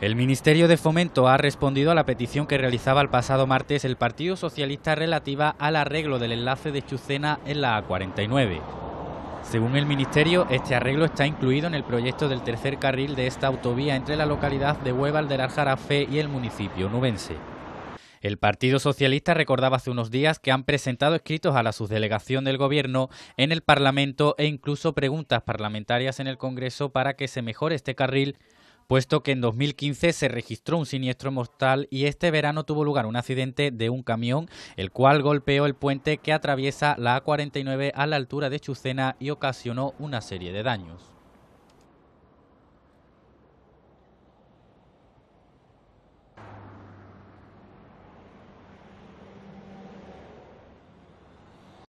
El Ministerio de Fomento ha respondido a la petición que realizaba el pasado martes el Partido Socialista relativa al arreglo del enlace de Chucena en la A49. Según el Ministerio, este arreglo está incluido en el proyecto del tercer carril de esta autovía entre la localidad de Hueval del Aljarafe y el municipio nubense. El Partido Socialista recordaba hace unos días que han presentado escritos a la subdelegación del Gobierno en el Parlamento e incluso preguntas parlamentarias en el Congreso para que se mejore este carril puesto que en 2015 se registró un siniestro mortal y este verano tuvo lugar un accidente de un camión, el cual golpeó el puente que atraviesa la A49 a la altura de Chucena y ocasionó una serie de daños.